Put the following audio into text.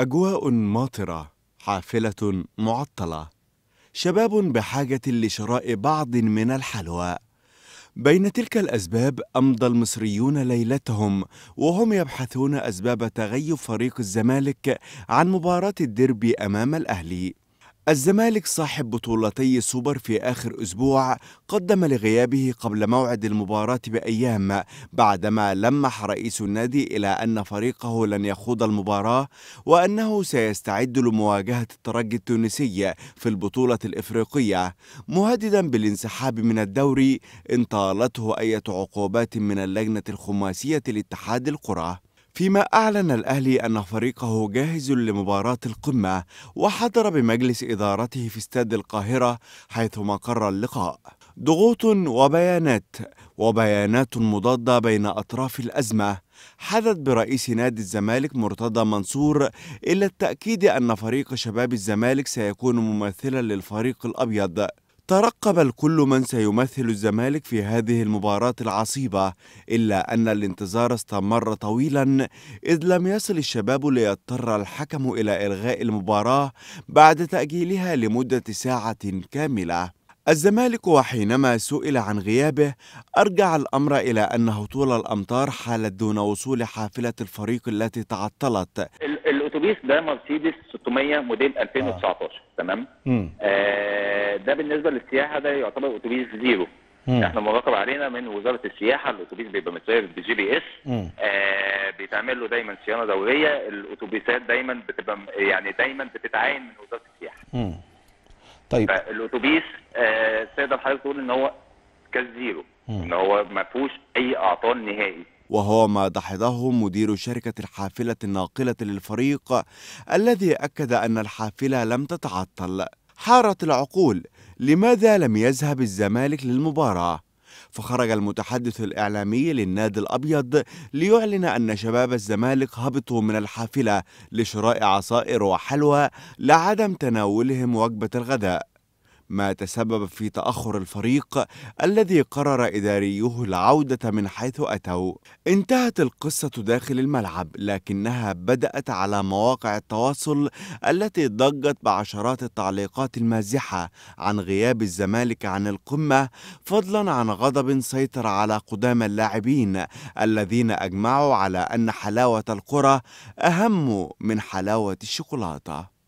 أجواء ماطرة، حافلة معطلة، شباب بحاجة لشراء بعض من الحلوى. بين تلك الأسباب أمضى المصريون ليلتهم وهم يبحثون أسباب تغيب فريق الزمالك عن مباراة الديربي أمام الأهلي. الزمالك صاحب بطولتي السوبر في آخر أسبوع قدم لغيابه قبل موعد المباراة بأيام بعدما لمح رئيس النادي إلى أن فريقه لن يخوض المباراة وأنه سيستعد لمواجهة الترجي التونسي في البطولة الإفريقية مهددا بالانسحاب من الدوري إن طالته أية عقوبات من اللجنة الخماسية لاتحاد القرى فيما أعلن الأهلي أن فريقه جاهز لمباراة القمة وحضر بمجلس إدارته في استاد القاهرة حيث مقر اللقاء ضغوط وبيانات وبيانات مضادة بين أطراف الأزمة حدث برئيس نادي الزمالك مرتضى منصور إلى التأكيد أن فريق شباب الزمالك سيكون ممثلا للفريق الأبيض ترقب الكل من سيمثل الزمالك في هذه المباراة العصيبة إلا أن الانتظار استمر طويلا إذ لم يصل الشباب ليضطر الحكم إلى إلغاء المباراة بعد تأجيلها لمدة ساعة كاملة الزمالك وحينما سئل عن غيابه أرجع الأمر إلى أن هطول الأمطار حالت دون وصول حافلة الفريق التي تعطلت الأتوبيس ده مرسيدس 600 موديل 2019 آه. تمام؟ آه ده بالنسبه للسياحه ده يعتبر اتوبيس زيرو مم. احنا مراقب علينا من وزاره السياحه الاتوبيس بيبقى متسير بجي بي اس آه بيتعمل له دايما صيانه دوريه الاتوبيسات دايما بتبقى يعني دايما بتتعاين من وزاره السياحه مم. طيب الاتوبيس آه تقدر حضرتك تقول ان هو كزيرو ان هو ما فيهوش اي اعطال نهائي وهو ما دحضه مدير شركة الحافلة الناقلة للفريق الذي أكد أن الحافلة لم تتعطل حارت العقول لماذا لم يذهب الزمالك للمباراة؟ فخرج المتحدث الإعلامي للنادي الأبيض ليعلن أن شباب الزمالك هبطوا من الحافلة لشراء عصائر وحلوى لعدم تناولهم وجبة الغداء ما تسبب في تأخر الفريق الذي قرر إداريه العودة من حيث أتوا انتهت القصة داخل الملعب لكنها بدأت على مواقع التواصل التي ضجت بعشرات التعليقات المازحة عن غياب الزمالك عن القمة فضلا عن غضب سيطر على قدام اللاعبين الذين أجمعوا على أن حلاوة القرى أهم من حلاوة الشوكولاتة